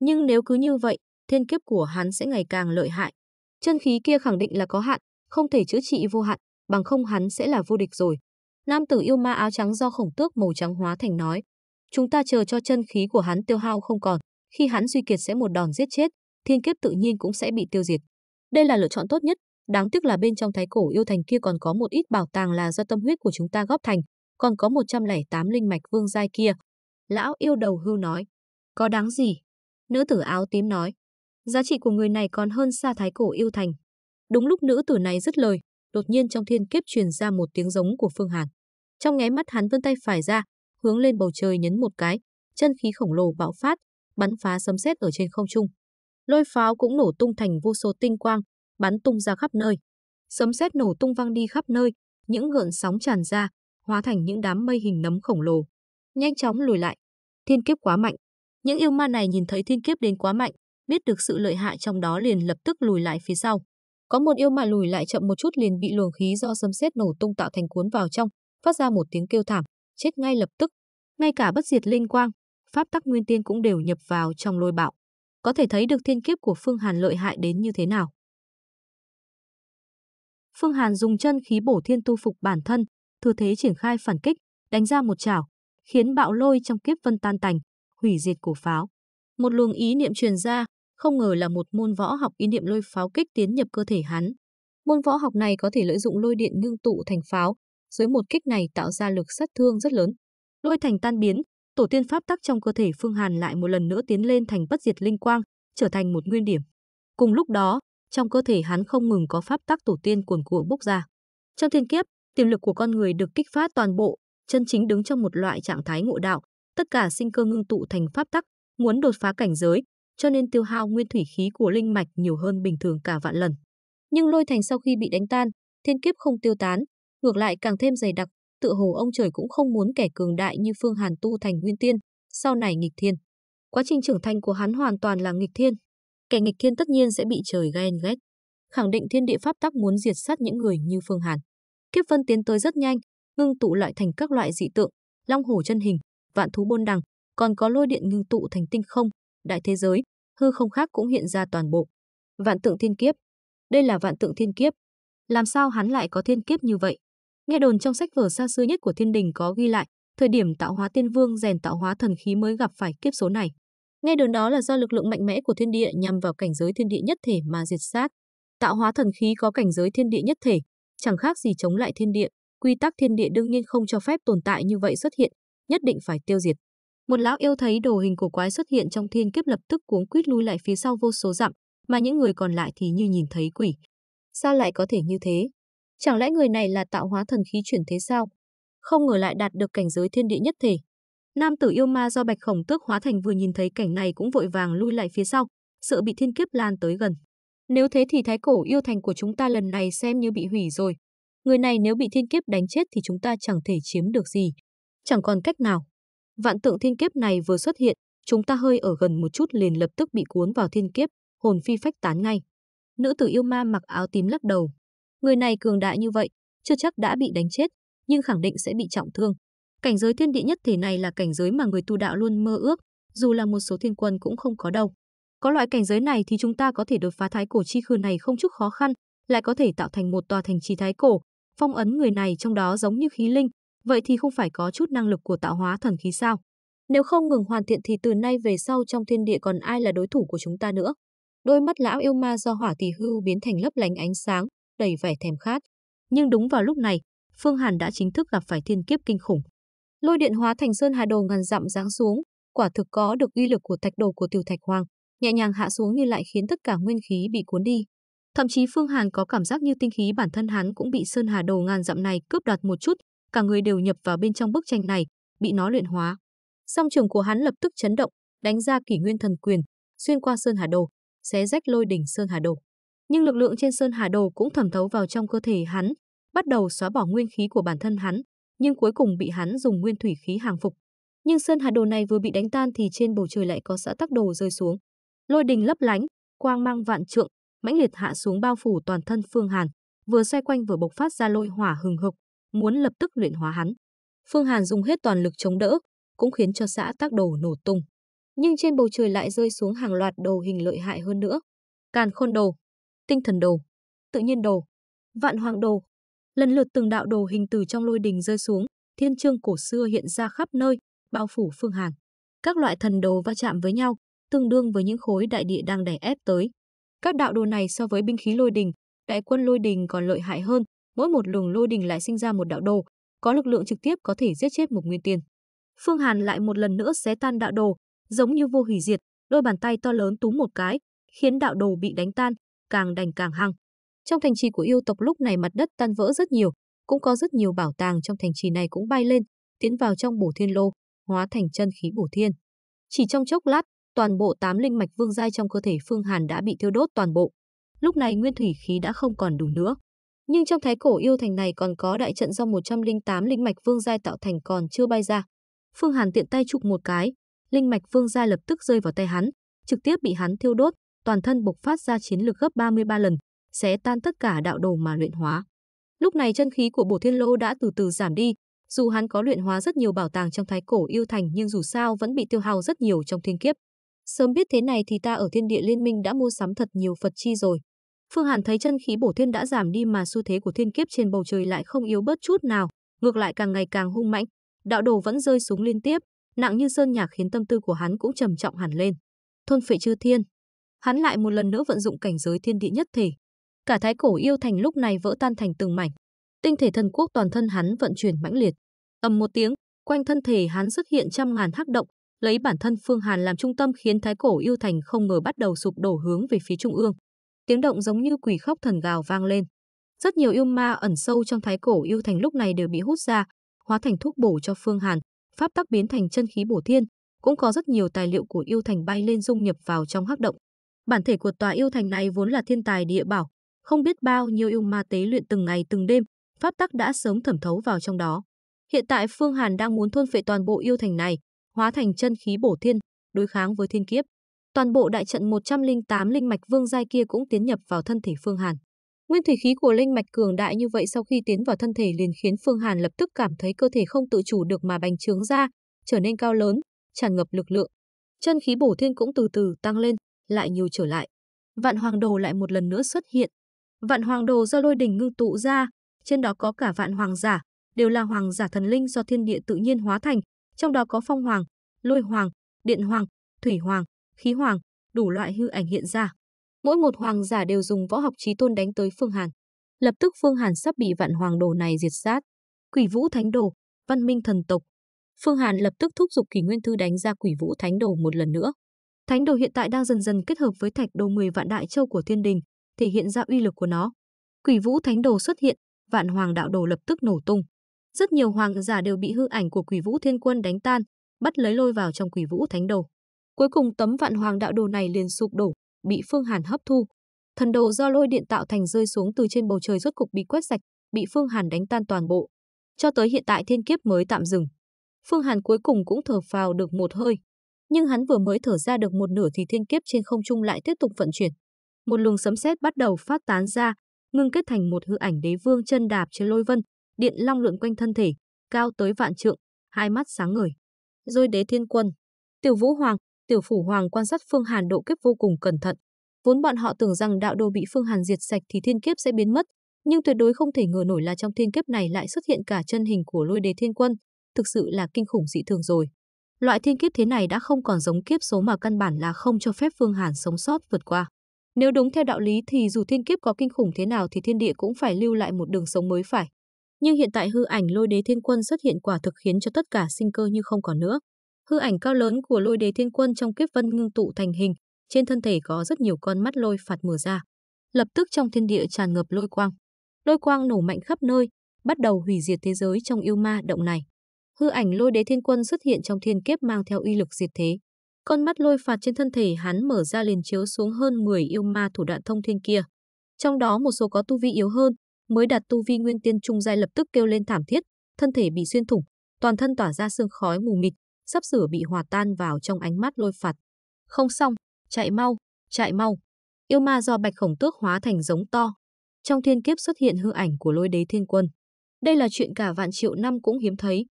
Nhưng nếu cứ như vậy, thiên kiếp của hắn sẽ ngày càng lợi hại. Chân khí kia khẳng định là có hạn, không thể chữa trị vô hạn, bằng không hắn sẽ là vô địch rồi. Nam tử yêu ma áo trắng do khổng tước màu trắng hóa thành nói, chúng ta chờ cho chân khí của hắn tiêu hao không còn, khi hắn suy kiệt sẽ một đòn giết chết, thiên kiếp tự nhiên cũng sẽ bị tiêu diệt. Đây là lựa chọn tốt nhất, đáng tiếc là bên trong thái cổ yêu thành kia còn có một ít bảo tàng là do tâm huyết của chúng ta góp thành, còn có 108 linh mạch vương giai kia. Lão yêu đầu hưu nói, có đáng gì? Nữ tử áo tím nói. Giá trị của người này còn hơn xa thái cổ yêu thành. Đúng lúc nữ tử này dứt lời, đột nhiên trong thiên kiếp truyền ra một tiếng giống của Phương Hàn. Trong nháy mắt hắn vươn tay phải ra, hướng lên bầu trời nhấn một cái, chân khí khổng lồ bạo phát, bắn phá sấm sét ở trên không trung. Lôi pháo cũng nổ tung thành vô số tinh quang, bắn tung ra khắp nơi. Sấm sét nổ tung vang đi khắp nơi, những gợn sóng tràn ra, hóa thành những đám mây hình nấm khổng lồ. Nhanh chóng lùi lại. Thiên kiếp quá mạnh, những yêu ma này nhìn thấy thiên kiếp đến quá mạnh, biết được sự lợi hại trong đó liền lập tức lùi lại phía sau. Có một yêu ma lùi lại chậm một chút liền bị luồng khí do sấm sét nổ tung tạo thành cuốn vào trong, phát ra một tiếng kêu thảm, chết ngay lập tức. Ngay cả bất diệt linh quang, pháp tắc nguyên tiên cũng đều nhập vào trong lôi bạo. Có thể thấy được thiên kiếp của Phương Hàn lợi hại đến như thế nào. Phương Hàn dùng chân khí bổ thiên tu phục bản thân, thừa thế triển khai phản kích, đánh ra một chảo, khiến bạo lôi trong kiếp vân tan tành, hủy diệt cổ pháo. Một luồng ý niệm truyền ra, không ngờ là một môn võ học ý niệm lôi pháo kích tiến nhập cơ thể hắn. Môn võ học này có thể lợi dụng lôi điện ngưng tụ thành pháo, dưới một kích này tạo ra lực sát thương rất lớn. Lôi thành tan biến, tổ tiên pháp tắc trong cơ thể Phương Hàn lại một lần nữa tiến lên thành bất diệt linh quang, trở thành một nguyên điểm. Cùng lúc đó, trong cơ thể hắn không ngừng có pháp tắc tổ tiên cuồn cuộn bốc ra. Trong thiên kiếp, tiềm lực của con người được kích phát toàn bộ, chân chính đứng trong một loại trạng thái ngộ đạo, tất cả sinh cơ ngưng tụ thành pháp tắc, muốn đột phá cảnh giới, cho nên tiêu hao nguyên thủy khí của linh mạch nhiều hơn bình thường cả vạn lần. Nhưng lôi thành sau khi bị đánh tan, thiên kiếp không tiêu tán, ngược lại càng thêm dày đặc, tựa hồ ông trời cũng không muốn kẻ cường đại như Phương Hàn tu thành nguyên tiên, sau này nghịch thiên. Quá trình trưởng thành của hắn hoàn toàn là nghịch thiên. Kẻ nghịch thiên tất nhiên sẽ bị trời ghen ghét, khẳng định thiên địa pháp tắc muốn diệt sát những người như Phương Hàn. Kiếp vân tiến tới rất nhanh, ngưng tụ lại thành các loại dị tượng, long hổ chân hình, vạn thú buôn đằng, còn có lôi điện ngưng tụ thành tinh không, đại thế giới, hư không khác cũng hiện ra toàn bộ. Vạn tượng thiên kiếp. Đây là vạn tượng thiên kiếp. Làm sao hắn lại có thiên kiếp như vậy? Nghe đồn trong sách vở xa xưa nhất của thiên đình có ghi lại, thời điểm tạo hóa tiên vương rèn tạo hóa thần khí mới gặp phải kiếp số này. Nghe đồn đó là do lực lượng mạnh mẽ của thiên địa nhằm vào cảnh giới thiên địa nhất thể mà diệt sát. Tạo hóa thần khí có cảnh giới thiên địa nhất thể, chẳng khác gì chống lại thiên địa, quy tắc thiên địa đương nhiên không cho phép tồn tại như vậy xuất hiện, nhất định phải tiêu diệt. Một lão yêu thấy đồ hình của quái xuất hiện trong thiên kiếp lập tức cuống quýt lui lại phía sau vô số dặm, mà những người còn lại thì như nhìn thấy quỷ. Sao lại có thể như thế? Chẳng lẽ người này là tạo hóa thần khí chuyển thế sao? Không ngờ lại đạt được cảnh giới thiên địa nhất thể. Nam tử yêu ma do Bạch Khổng Tước hóa thành vừa nhìn thấy cảnh này cũng vội vàng lui lại phía sau, sợ bị thiên kiếp lan tới gần. Nếu thế thì thái cổ yêu thành của chúng ta lần này xem như bị hủy rồi. Người này nếu bị thiên kiếp đánh chết thì chúng ta chẳng thể chiếm được gì chẳng còn cách nào. Vạn tượng thiên kiếp này vừa xuất hiện, chúng ta hơi ở gần một chút liền lập tức bị cuốn vào thiên kiếp, hồn phi phách tán ngay. Nữ tử yêu ma mặc áo tím lắc đầu. Người này cường đại như vậy, chưa chắc đã bị đánh chết, nhưng khẳng định sẽ bị trọng thương. Cảnh giới thiên địa nhất thể này là cảnh giới mà người tu đạo luôn mơ ước, dù là một số thiên quân cũng không có đâu. Có loại cảnh giới này thì chúng ta có thể đột phá thái cổ chi khư này không chút khó khăn, lại có thể tạo thành một tòa thành trì thái cổ, phong ấn người này trong đó giống như khí linh, Vậy thì không phải có chút năng lực của tạo hóa thần khí sao? Nếu không ngừng hoàn thiện thì từ nay về sau trong thiên địa còn ai là đối thủ của chúng ta nữa? Đôi mắt lão yêu ma do hỏa tỷ hưu biến thành lấp lánh ánh sáng, đầy vẻ thèm khát. Nhưng đúng vào lúc này, Phương Hàn đã chính thức gặp phải thiên kiếp kinh khủng. Lôi điện hóa thành sơn hà đồ ngàn dặm giáng xuống, quả thực có được uy lực của thạch đồ của tiểu thạch hoàng, nhẹ nhàng hạ xuống như lại khiến tất cả nguyên khí bị cuốn đi. Thậm chí Phương Hàn có cảm giác như tinh khí bản thân hắn cũng bị sơn hà đồ ngàn dặm này cướp đoạt một chút, cả người đều nhập vào bên trong bức tranh này, bị nó luyện hóa. Song trường của hắn lập tức chấn động, đánh ra kỷ nguyên thần quyền, xuyên qua sơn hà đồ, xé rách lôi đỉnh sơn hà đồ. Nhưng lực lượng trên sơn hà đồ cũng thẩm thấu vào trong cơ thể hắn, bắt đầu xóa bỏ nguyên khí của bản thân hắn, nhưng cuối cùng bị hắn dùng nguyên thủy khí hàng phục. Nhưng sơn hà đồ này vừa bị đánh tan thì trên bầu trời lại có xã tắc đồ rơi xuống. Lôi đình lấp lánh, quang mang vạn trượng, mãnh liệt hạ xuống bao phủ toàn thân Phương Hàn, vừa xoay quanh vừa bộc phát ra lôi hỏa hừng hực, muốn lập tức luyện hóa hắn. Phương Hàn dùng hết toàn lực chống đỡ, cũng khiến cho xã tác đồ nổ tung. Nhưng trên bầu trời lại rơi xuống hàng loạt đồ hình lợi hại hơn nữa. Càn khôn đồ, tinh thần đồ, tự nhiên đồ, vạn hoàng đồ. Lần lượt từng đạo đồ hình từ trong lôi đình rơi xuống, thiên chương cổ xưa hiện ra khắp nơi, bao phủ Phương Hàn. Các loại thần đồ va chạm với nhau, tương đương với những khối đại địa đang đè ép tới. Các đạo đồ này so với binh khí lôi đình, đại quân lôi đình còn lợi hại hơn, mỗi một luồng lôi đình lại sinh ra một đạo đồ, có lực lượng trực tiếp có thể giết chết một nguyên tiên. Phương Hàn lại một lần nữa xé tan đạo đồ, giống như vô hủy diệt, đôi bàn tay to lớn túm một cái, khiến đạo đồ bị đánh tan, càng đành càng hăng. Trong thành trì của yêu tộc lúc này mặt đất tan vỡ rất nhiều, cũng có rất nhiều bảo tàng trong thành trì này cũng bay lên, tiến vào trong bổ thiên lô, hóa thành chân khí bổ thiên. Chỉ trong chốc lát, toàn bộ tám linh mạch vương giai trong cơ thể Phương Hàn đã bị thiêu đốt toàn bộ. Lúc này nguyên thủy khí đã không còn đủ nữa. Nhưng trong thái cổ yêu thành này còn có đại trận do 108 linh mạch vương giai tạo thành còn chưa bay ra. Phương Hàn tiện tay chụp một cái, linh mạch vương giai lập tức rơi vào tay hắn, trực tiếp bị hắn thiêu đốt, toàn thân bộc phát ra chiến lực gấp 33 lần, xé tan tất cả đạo đồ mà luyện hóa. Lúc này chân khí của Bổ Thiên Lô đã từ từ giảm đi, dù hắn có luyện hóa rất nhiều bảo tàng trong thái cổ yêu thành nhưng dù sao vẫn bị tiêu hao rất nhiều trong thiên kiếp. Sớm biết thế này thì ta ở thiên địa liên minh đã mua sắm thật nhiều Phật chi rồi. Phương Hàn thấy chân khí bổ thiên đã giảm đi mà xu thế của thiên kiếp trên bầu trời lại không yếu bớt chút nào, ngược lại càng ngày càng hung mãnh. Đạo đồ vẫn rơi xuống liên tiếp, nặng như sơn nhạc khiến tâm tư của hắn cũng trầm trọng hẳn lên. Thôn phệ chư thiên, hắn lại một lần nữa vận dụng cảnh giới thiên địa nhất thể. Cả thái cổ yêu thành lúc này vỡ tan thành từng mảnh. Tinh thể thần quốc toàn thân hắn vận chuyển mãnh liệt. Ầm một tiếng, quanh thân thể hắn xuất hiện trăm ngàn hắc động, lấy bản thân Phương Hàn làm trung tâm khiến thái cổ yêu thành không ngờ bắt đầu sụp đổ hướng về phía trung ương tiếng động giống như quỷ khóc thần gào vang lên. Rất nhiều yêu ma ẩn sâu trong thái cổ yêu thành lúc này đều bị hút ra, hóa thành thuốc bổ cho Phương Hàn, pháp tắc biến thành chân khí bổ thiên, cũng có rất nhiều tài liệu của yêu thành bay lên dung nhập vào trong hắc động. Bản thể của tòa yêu thành này vốn là thiên tài địa bảo, không biết bao nhiêu yêu ma tế luyện từng ngày từng đêm, pháp tắc đã sớm thẩm thấu vào trong đó. Hiện tại Phương Hàn đang muốn thôn phệ toàn bộ yêu thành này, hóa thành chân khí bổ thiên, đối kháng với thiên kiếp toàn bộ đại trận 108 linh mạch vương giai kia cũng tiến nhập vào thân thể Phương Hàn. Nguyên thủy khí của linh mạch cường đại như vậy sau khi tiến vào thân thể liền khiến Phương Hàn lập tức cảm thấy cơ thể không tự chủ được mà bành trướng ra, trở nên cao lớn, tràn ngập lực lượng. Chân khí bổ thiên cũng từ từ tăng lên, lại nhiều trở lại. Vạn Hoàng Đồ lại một lần nữa xuất hiện. Vạn Hoàng Đồ do lôi đỉnh ngưng tụ ra, trên đó có cả vạn hoàng giả, đều là hoàng giả thần linh do thiên địa tự nhiên hóa thành, trong đó có phong hoàng, lôi hoàng, điện hoàng, thủy hoàng, khí hoàng, đủ loại hư ảnh hiện ra. Mỗi một hoàng giả đều dùng võ học trí tôn đánh tới Phương Hàn. Lập tức Phương Hàn sắp bị vạn hoàng đồ này diệt sát. Quỷ Vũ Thánh Đồ, Văn Minh thần tộc. Phương Hàn lập tức thúc giục kỳ Nguyên Thư đánh ra Quỷ Vũ Thánh Đồ một lần nữa. Thánh đồ hiện tại đang dần dần kết hợp với thạch đồ 10 vạn đại châu của thiên đình, thể hiện ra uy lực của nó. Quỷ Vũ Thánh đồ xuất hiện, vạn hoàng đạo đồ lập tức nổ tung. Rất nhiều hoàng giả đều bị hư ảnh của Quỷ Vũ Thiên Quân đánh tan, bắt lấy lôi vào trong Quỷ Vũ Thánh đồ. Cuối cùng tấm vạn hoàng đạo đồ này liền sụp đổ, bị Phương Hàn hấp thu. Thần đồ do lôi điện tạo thành rơi xuống từ trên bầu trời rốt cục bị quét sạch, bị Phương Hàn đánh tan toàn bộ. Cho tới hiện tại thiên kiếp mới tạm dừng. Phương Hàn cuối cùng cũng thở phào được một hơi, nhưng hắn vừa mới thở ra được một nửa thì thiên kiếp trên không trung lại tiếp tục vận chuyển. Một luồng sấm sét bắt đầu phát tán ra, ngưng kết thành một hư ảnh đế vương chân đạp trên lôi vân, điện long lượn quanh thân thể, cao tới vạn trượng, hai mắt sáng ngời. Rồi đế thiên quân, Tiểu Vũ Hoàng, tiểu phủ hoàng quan sát Phương Hàn độ kiếp vô cùng cẩn thận. Vốn bọn họ tưởng rằng đạo đồ bị Phương Hàn diệt sạch thì thiên kiếp sẽ biến mất, nhưng tuyệt đối không thể ngờ nổi là trong thiên kiếp này lại xuất hiện cả chân hình của lôi đế thiên quân, thực sự là kinh khủng dị thường rồi. Loại thiên kiếp thế này đã không còn giống kiếp số mà căn bản là không cho phép Phương Hàn sống sót vượt qua. Nếu đúng theo đạo lý thì dù thiên kiếp có kinh khủng thế nào thì thiên địa cũng phải lưu lại một đường sống mới phải. Nhưng hiện tại hư ảnh lôi đế thiên quân xuất hiện quả thực khiến cho tất cả sinh cơ như không còn nữa. Hư ảnh cao lớn của lôi đế thiên quân trong kiếp vân ngưng tụ thành hình, trên thân thể có rất nhiều con mắt lôi phạt mở ra. Lập tức trong thiên địa tràn ngập lôi quang. Lôi quang nổ mạnh khắp nơi, bắt đầu hủy diệt thế giới trong yêu ma động này. Hư ảnh lôi đế thiên quân xuất hiện trong thiên kiếp mang theo uy lực diệt thế. Con mắt lôi phạt trên thân thể hắn mở ra liền chiếu xuống hơn 10 yêu ma thủ đoạn thông thiên kia. Trong đó một số có tu vi yếu hơn, mới đạt tu vi nguyên tiên trung giai lập tức kêu lên thảm thiết, thân thể bị xuyên thủng, toàn thân tỏa ra sương khói mù mịt, sắp sửa bị hòa tan vào trong ánh mắt lôi phạt. Không xong, chạy mau, chạy mau. Yêu ma do bạch khổng tước hóa thành giống to. Trong thiên kiếp xuất hiện hư ảnh của lôi đế thiên quân. Đây là chuyện cả vạn triệu năm cũng hiếm thấy.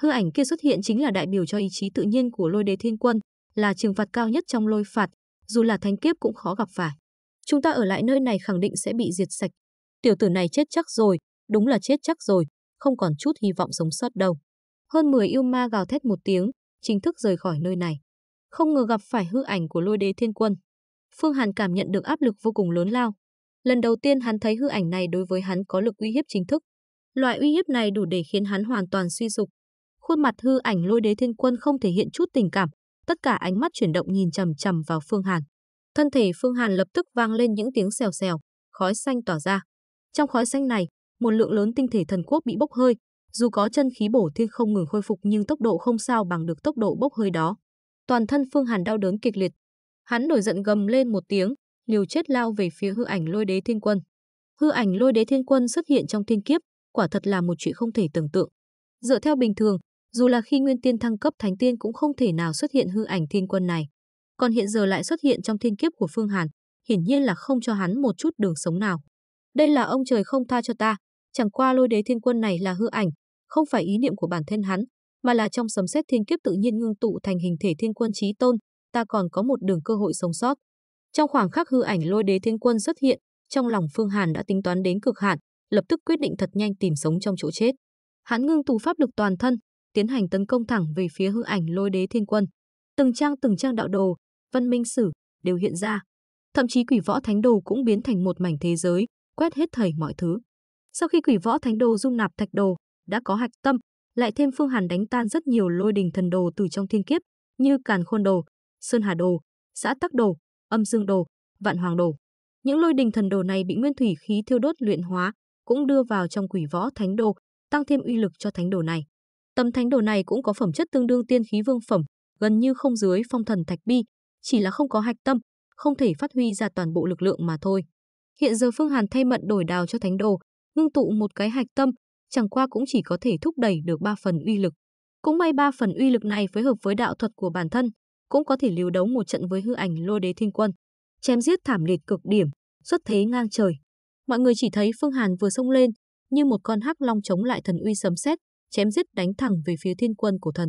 Hư ảnh kia xuất hiện chính là đại biểu cho ý chí tự nhiên của lôi đế thiên quân, là trừng phạt cao nhất trong lôi phạt, dù là thánh kiếp cũng khó gặp phải. Chúng ta ở lại nơi này khẳng định sẽ bị diệt sạch. Tiểu tử này chết chắc rồi, đúng là chết chắc rồi, không còn chút hy vọng sống sót đâu. Hơn 10 yêu ma gào thét một tiếng, chính thức rời khỏi nơi này. Không ngờ gặp phải hư ảnh của lôi đế thiên quân. Phương Hàn cảm nhận được áp lực vô cùng lớn lao. Lần đầu tiên hắn thấy hư ảnh này đối với hắn có lực uy hiếp chính thức. Loại uy hiếp này đủ để khiến hắn hoàn toàn suy sụp. Khuôn mặt hư ảnh lôi đế thiên quân không thể hiện chút tình cảm, tất cả ánh mắt chuyển động nhìn chằm chằm vào Phương Hàn. Thân thể Phương Hàn lập tức vang lên những tiếng xèo xèo, khói xanh tỏa ra. Trong khói xanh này, một lượng lớn tinh thể thần quốc bị bốc hơi, dù có chân khí bổ thiên không ngừng khôi phục nhưng tốc độ không sao bằng được tốc độ bốc hơi đó. Toàn thân Phương Hàn đau đớn kịch liệt. Hắn nổi giận gầm lên một tiếng, liều chết lao về phía hư ảnh lôi đế thiên quân. Hư ảnh lôi đế thiên quân xuất hiện trong thiên kiếp, quả thật là một chuyện không thể tưởng tượng. Dựa theo bình thường, dù là khi nguyên tiên thăng cấp thánh tiên cũng không thể nào xuất hiện hư ảnh thiên quân này. Còn hiện giờ lại xuất hiện trong thiên kiếp của Phương Hàn, hiển nhiên là không cho hắn một chút đường sống nào. Đây là ông trời không tha cho ta, chẳng qua lôi đế thiên quân này là hư ảnh, không phải ý niệm của bản thân hắn, mà là trong sấm sét thiên kiếp tự nhiên ngưng tụ thành hình thể thiên quân chí tôn, ta còn có một đường cơ hội sống sót. Trong khoảng khắc hư ảnh lôi đế thiên quân xuất hiện, trong lòng Phương Hàn đã tính toán đến cực hạn, lập tức quyết định thật nhanh tìm sống trong chỗ chết. Hắn ngưng tụ pháp lực toàn thân, tiến hành tấn công thẳng về phía hư ảnh lôi đế thiên quân. Từng trang từng trang đạo đồ, văn minh sử đều hiện ra. Thậm chí quỷ võ thánh đồ cũng biến thành một mảnh thế giới, quét hết thảy mọi thứ. Sau khi quỷ võ thánh đồ dung nạp thạch đồ, đã có hạch tâm, lại thêm Phương Hàn đánh tan rất nhiều lôi đình thần đồ từ trong thiên kiếp, như Càn Khôn Đồ, Sơn Hà Đồ, Xã Tắc Đồ, Âm Dương Đồ, Vạn Hoàng Đồ. Những lôi đình thần đồ này bị nguyên thủy khí thiêu đốt luyện hóa, cũng đưa vào trong quỷ võ thánh đồ, tăng thêm uy lực cho thánh đồ này. Tấm thánh đồ này cũng có phẩm chất tương đương tiên khí vương phẩm, gần như không dưới phong thần thạch bi, chỉ là không có hạch tâm, không thể phát huy ra toàn bộ lực lượng mà thôi. Hiện giờ Phương Hàn thay mận đổi đào cho thánh đồ, ngưng tụ một cái hạch tâm, chẳng qua cũng chỉ có thể thúc đẩy được 3 phần uy lực. Cũng may 3 phần uy lực này phối hợp với đạo thuật của bản thân, cũng có thể liều đấu một trận với hư ảnh lôi đế thiên quân. Chém giết thảm liệt cực điểm, xuất thế ngang trời. Mọi người chỉ thấy Phương Hàn vừa xông lên, như một con hắc long chống lại thần uy sấm sét, chém giết đánh thẳng về phía thiên quân của thần.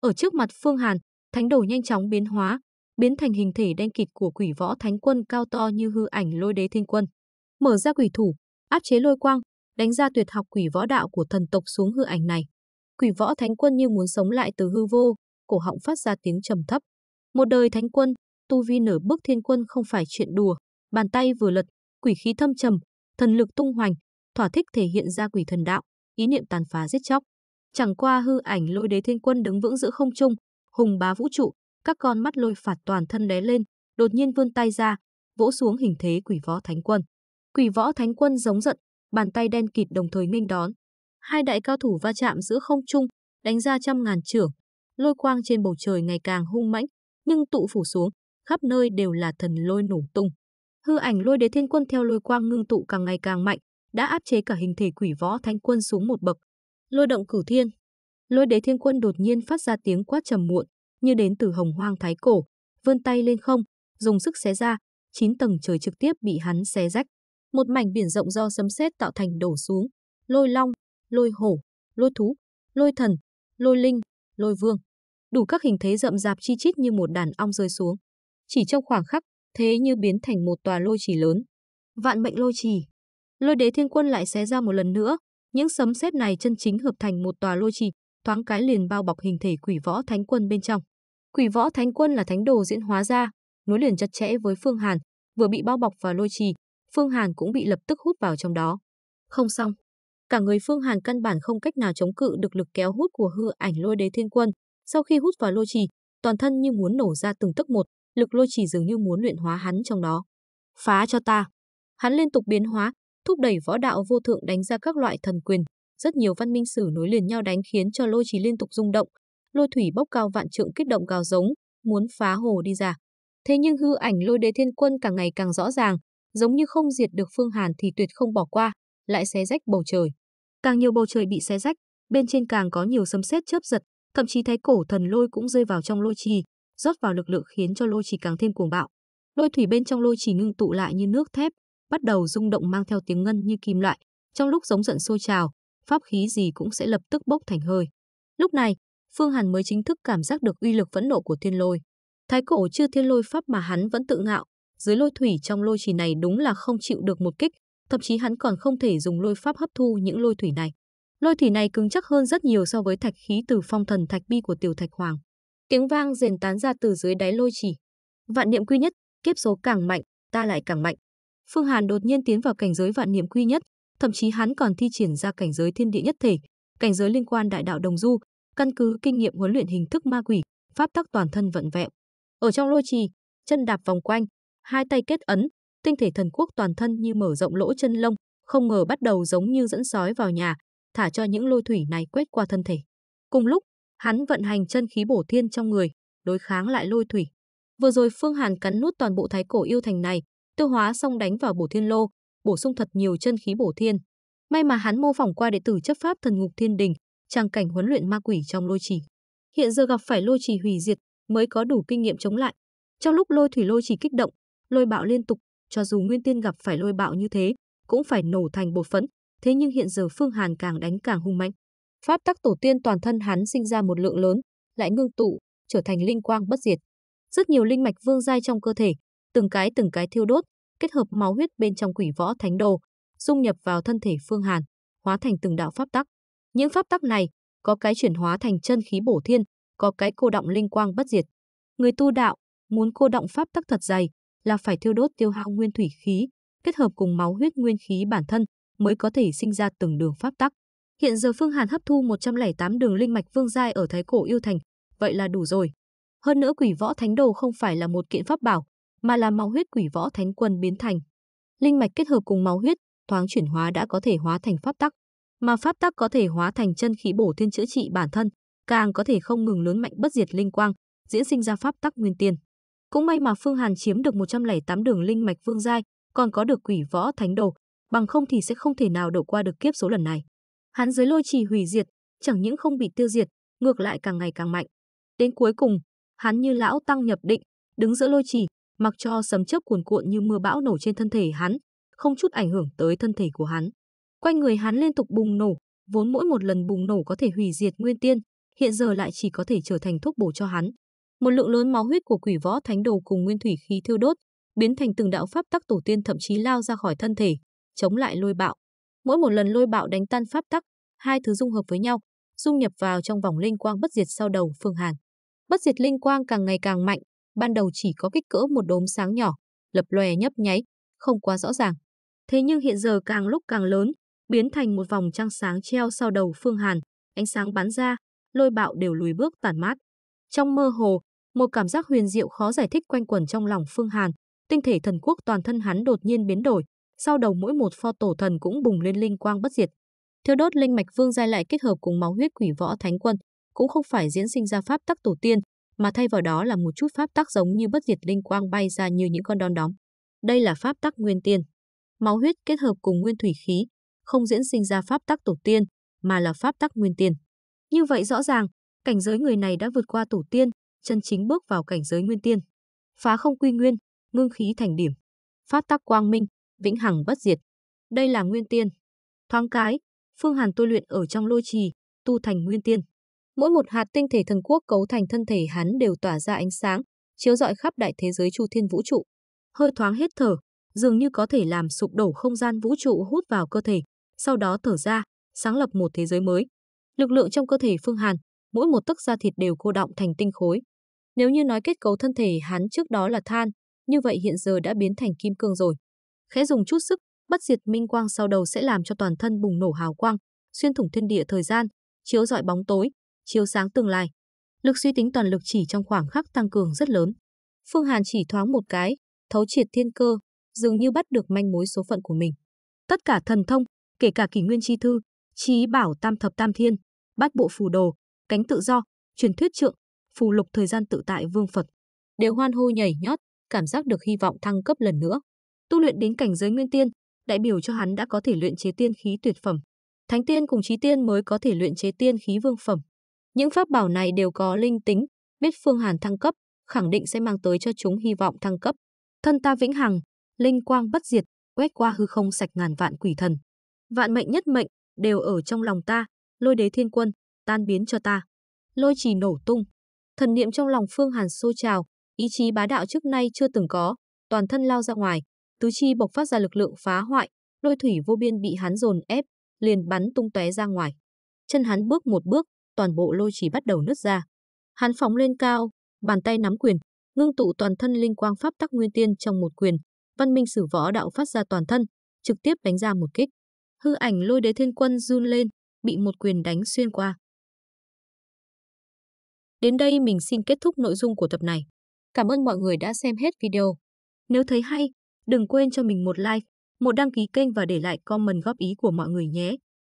Ở trước mặt Phương Hàn, thánh đồ nhanh chóng biến hóa, biến thành hình thể đen kịt của quỷ võ thánh quân cao to như hư ảnh lôi đế thiên quân. Mở ra quỷ thủ, áp chế lôi quang, đánh ra tuyệt học quỷ võ đạo của thần tộc xuống hư ảnh này. Quỷ võ thánh quân như muốn sống lại từ hư vô, cổ họng phát ra tiếng trầm thấp. Một đời thánh quân, tu vi nở bước thiên quân không phải chuyện đùa, bàn tay vừa lật, quỷ khí thâm trầm, thần lực tung hoành, thỏa thích thể hiện ra quỷ thần đạo, ý niệm tàn phá giết chóc. Chẳng qua hư ảnh lôi đế thiên quân đứng vững giữa không trung, hùng bá vũ trụ, các con mắt lôi phạt toàn thân đé lên, đột nhiên vươn tay ra, vỗ xuống hình thế quỷ võ thánh quân. Quỷ võ thánh quân giống giận, bàn tay đen kịt đồng thời nghênh đón. Hai đại cao thủ va chạm giữa không trung, đánh ra trăm ngàn trưởng, lôi quang trên bầu trời ngày càng hung mãnh, nhưng tụ phủ xuống, khắp nơi đều là thần lôi nổ tung. Hư ảnh lôi đế thiên quân theo lôi quang ngưng tụ càng ngày càng mạnh, đã áp chế cả hình thể quỷ võ thánh quân xuống một bậc. Lôi động cửu thiên. Lôi đế thiên quân đột nhiên phát ra tiếng quát trầm muộn, như đến từ hồng hoang thái cổ, vươn tay lên không, dùng sức xé ra, chín tầng trời trực tiếp bị hắn xé rách. Một mảnh biển rộng do sấm sét tạo thành đổ xuống, lôi long, lôi hổ, lôi thú, lôi thần, lôi linh, lôi vương. Đủ các hình thế rậm rạp chi chít như một đàn ong rơi xuống. Chỉ trong khoảng khắc, thế như biến thành một tòa lôi trì lớn. Vạn mệnh lôi trì. Lôi đế thiên quân lại xé ra một lần nữa, những sấm sét này chân chính hợp thành một tòa lôi trì, thoáng cái liền bao bọc hình thể quỷ võ thánh quân bên trong. Quỷ võ thánh quân là thánh đồ diễn hóa ra, nối liền chặt chẽ với Phương Hàn, vừa bị bao bọc vào lôi trì, Phương Hàn cũng bị lập tức hút vào trong đó. Không xong, cả người Phương Hàn căn bản không cách nào chống cự được lực kéo hút của hư ảnh lôi đế thiên quân. Sau khi hút vào lôi trì, toàn thân như muốn nổ ra từng tức một, lực lôi trì dường như muốn luyện hóa hắn trong đó. Phá cho ta! Hắn liên tục biến hóa, thúc đẩy võ đạo vô thượng đánh ra các loại thần quyền. Rất nhiều văn minh sử nối liền nhau đánh khiến cho lôi trì liên tục rung động. Lôi thủy bốc cao vạn trượng kích động gào giống, muốn phá hồ đi ra. Thế nhưng hư ảnh lôi đế thiên quân càng ngày càng rõ ràng, giống như không diệt được Phương Hàn thì tuyệt không bỏ qua, lại xé rách bầu trời. Càng nhiều bầu trời bị xé rách, bên trên càng có nhiều sấm sét chớp giật, thậm chí thái cổ thần lôi cũng rơi vào trong lôi trì, rót vào lực lượng khiến cho lôi trì càng thêm cuồng bạo. Lôi thủy bên trong lôi trì ngưng tụ lại như nước thép, bắt đầu rung động mang theo tiếng ngân như kim loại, trong lúc giống giận sôi trào, pháp khí gì cũng sẽ lập tức bốc thành hơi. Lúc này, Phương Hàn mới chính thức cảm giác được uy lực phẫn nộ của thiên lôi. Thái cổ chưa thiên lôi pháp mà hắn vẫn tự ngạo, dưới lôi thủy trong lôi trì này đúng là không chịu được một kích, thậm chí hắn còn không thể dùng lôi pháp hấp thu những lôi thủy này. Lôi thủy này cứng chắc hơn rất nhiều so với thạch khí từ phong thần thạch bi của tiểu thạch hoàng. Tiếng vang rền tán ra từ dưới đáy lôi trì. Vạn niệm quy nhất, kiếp số càng mạnh, ta lại càng mạnh. Phương Hàn đột nhiên tiến vào cảnh giới vạn niệm quy nhất, thậm chí hắn còn thi triển ra cảnh giới thiên địa nhất thể, cảnh giới liên quan đại đạo đồng du, căn cứ kinh nghiệm huấn luyện hình thức ma quỷ, pháp tắc toàn thân vận vẹn. Ở trong lôi trì, chân đạp vòng quanh, hai tay kết ấn, tinh thể thần quốc toàn thân như mở rộng lỗ chân lông, không ngờ bắt đầu giống như dẫn sói vào nhà, thả cho những lôi thủy này quét qua thân thể. Cùng lúc, hắn vận hành chân khí bổ thiên trong người, đối kháng lại lôi thủy. Vừa rồi Phương Hàn cắn nuốt toàn bộ thái cổ yêu thành này, tiêu hóa xong đánh vào bổ thiên lô, bổ sung thật nhiều chân khí bổ thiên. May mà hắn mô phỏng qua đệ tử chấp pháp thần ngục thiên đình, trang cảnh huấn luyện ma quỷ trong lôi trì. Hiện giờ gặp phải lôi trì hủy diệt mới có đủ kinh nghiệm chống lại. Trong lúc lôi thủy lôi trì kích động, lôi bạo liên tục, cho dù Nguyên Tiên gặp phải lôi bạo như thế, cũng phải nổ thành bột phấn, thế nhưng hiện giờ Phương Hàn càng đánh càng hung mạnh. Pháp tắc tổ tiên toàn thân hắn sinh ra một lượng lớn, lại ngưng tụ, trở thành linh quang bất diệt. Rất nhiều linh mạch vương giai trong cơ thể, từng cái từng cái thiêu đốt, kết hợp máu huyết bên trong quỷ võ thánh đồ, dung nhập vào thân thể Phương Hàn, hóa thành từng đạo pháp tắc. Những pháp tắc này, có cái chuyển hóa thành chân khí bổ thiên, có cái cô động linh quang bất diệt. Người tu đạo muốn cô động pháp tắc thật dày, là phải thiêu đốt tiêu hao nguyên thủy khí, kết hợp cùng máu huyết nguyên khí bản thân mới có thể sinh ra từng đường pháp tắc. Hiện giờ Phương Hàn hấp thu 108 đường linh mạch vương giai ở Thái Cổ Yêu Thành, vậy là đủ rồi. Hơn nữa quỷ võ thánh đồ không phải là một kiện pháp bảo, mà là máu huyết quỷ võ thánh quân biến thành. Linh mạch kết hợp cùng máu huyết, thoáng chuyển hóa đã có thể hóa thành pháp tắc, mà pháp tắc có thể hóa thành chân khí bổ thiên chữa trị bản thân, càng có thể không ngừng lớn mạnh bất diệt linh quang, diễn sinh ra pháp tắc nguyên tiền. Cũng may mà Phương Hàn chiếm được 108 đường linh mạch vương giai, còn có được quỷ võ thánh đồ, bằng không thì sẽ không thể nào đổ qua được kiếp số lần này. Hắn dưới lôi trì hủy diệt, chẳng những không bị tiêu diệt, ngược lại càng ngày càng mạnh. Đến cuối cùng, hắn như lão tăng nhập định, đứng giữa lôi trì, mặc cho sấm chớp cuồn cuộn như mưa bão nổ trên thân thể hắn, không chút ảnh hưởng tới thân thể của hắn. Quanh người hắn liên tục bùng nổ, vốn mỗi một lần bùng nổ có thể hủy diệt nguyên tiên, hiện giờ lại chỉ có thể trở thành thuốc bổ cho hắn. Một lượng lớn máu huyết của quỷ võ thánh đồ cùng nguyên thủy khí thiêu đốt, biến thành từng đạo pháp tắc tổ tiên thậm chí lao ra khỏi thân thể, chống lại lôi bạo. Mỗi một lần lôi bạo đánh tan pháp tắc, hai thứ dung hợp với nhau, dung nhập vào trong vòng linh quang bất diệt sau đầu Phương Hàn. Bất diệt linh quang càng ngày càng mạnh, ban đầu chỉ có kích cỡ một đốm sáng nhỏ, lập lòe nhấp nháy, không quá rõ ràng. Thế nhưng hiện giờ càng lúc càng lớn, biến thành một vòng trăng sáng treo sau đầu Phương Hàn, ánh sáng bắn ra, lôi bạo đều lùi bước tản mát. Trong mơ hồ, một cảm giác huyền diệu khó giải thích quanh quẩn trong lòng Phương Hàn, tinh thể thần quốc toàn thân hắn đột nhiên biến đổi, sau đầu mỗi một pho tổ thần cũng bùng lên linh quang bất diệt. Thiêu đốt linh mạch vương giai lại kết hợp cùng máu huyết quỷ võ thánh quân, cũng không phải diễn sinh ra pháp tắc tổ tiên, mà thay vào đó là một chút pháp tắc giống như bất diệt linh quang bay ra như những con đón đóm. Đây là pháp tắc nguyên tiên. Máu huyết kết hợp cùng nguyên thủy khí, không diễn sinh ra pháp tắc tổ tiên, mà là pháp tắc nguyên tiên. Như vậy rõ ràng, cảnh giới người này đã vượt qua tổ tiên, chân chính bước vào cảnh giới nguyên tiên. Phá không quy nguyên, ngưng khí thành điểm, phát tác quang minh, vĩnh hằng bất diệt. Đây là nguyên tiên. Thoáng cái, Phương Hàn tu luyện ở trong lôi trì, tu thành nguyên tiên. Mỗi một hạt tinh thể thần quốc cấu thành thân thể hắn đều tỏa ra ánh sáng, chiếu rọi khắp đại thế giới chu thiên vũ trụ. Hơi thoáng hết thở, dường như có thể làm sụp đổ không gian vũ trụ hút vào cơ thể, sau đó thở ra, sáng lập một thế giới mới. Lực lượng trong cơ thể Phương Hàn, mỗi một tấc da thịt đều cô động thành tinh khối. Nếu như nói kết cấu thân thể hắn trước đó là than, như vậy hiện giờ đã biến thành kim cương rồi. Khẽ dùng chút sức, bất diệt minh quang sau đầu sẽ làm cho toàn thân bùng nổ hào quang, xuyên thủng thiên địa thời gian, chiếu rọi bóng tối, chiếu sáng tương lai. Lực suy tính toàn lực chỉ trong khoảng khắc tăng cường rất lớn. Phương Hàn chỉ thoáng một cái, thấu triệt thiên cơ, dường như bắt được manh mối số phận của mình. Tất cả thần thông, kể cả kỷ nguyên chi thư, trí bảo tam thập tam thiên, bát bộ phù đồ, cánh tự do, truyền thuyết trượng, phù lục thời gian tự tại vương Phật, đều hoan hô nhảy nhót, cảm giác được hy vọng thăng cấp lần nữa. Tu luyện đến cảnh giới nguyên tiên, đại biểu cho hắn đã có thể luyện chế tiên khí tuyệt phẩm. Thánh tiên cùng chí tiên mới có thể luyện chế tiên khí vương phẩm. Những pháp bảo này đều có linh tính, biết Phương Hàn thăng cấp, khẳng định sẽ mang tới cho chúng hy vọng thăng cấp. Thân ta vĩnh hằng, linh quang bất diệt, quét qua hư không sạch ngàn vạn quỷ thần. Vạn mệnh nhất mệnh đều ở trong lòng ta, lôi đế thiên quân, tan biến cho ta. Lôi trì nổ tung, Thần niệm trong lòng Phương Hàn sôi trào, ý chí bá đạo trước nay chưa từng có, toàn thân lao ra ngoài, tứ chi bộc phát ra lực lượng phá hoại, đôi thủy vô biên bị hắn dồn ép, liền bắn tung tóe ra ngoài. Chân hắn bước một bước, toàn bộ lôi chỉ bắt đầu nứt ra. Hắn phóng lên cao, bàn tay nắm quyền, ngưng tụ toàn thân linh quang pháp tắc nguyên tiên trong một quyền, văn minh sử võ đạo phát ra toàn thân, trực tiếp đánh ra một kích. Hư ảnh lôi đế thiên quân run lên, bị một quyền đánh xuyên qua. Đến đây mình xin kết thúc nội dung của tập này. Cảm ơn mọi người đã xem hết video. Nếu thấy hay, đừng quên cho mình một like, một đăng ký kênh và để lại comment góp ý của mọi người nhé.